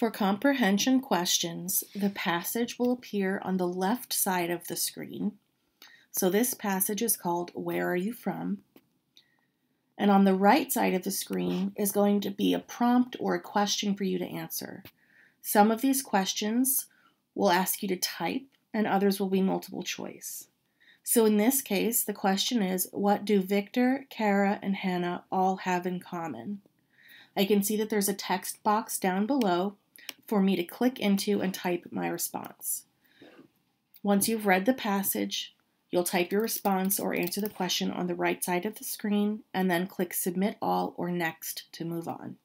For comprehension questions, the passage will appear on the left side of the screen. So this passage is called Where Are You From? And on the right side of the screen is going to be a prompt or a question for you to answer. Some of these questions will ask you to type, and others will be multiple choice. So in this case, the question is what do Victor, Kara, and Hannah all have in common? I can see that there's a text box down below for me to click into and type my response. Once you've read the passage, you'll type your response or answer the question on the right side of the screen and then click Submit All or Next to move on.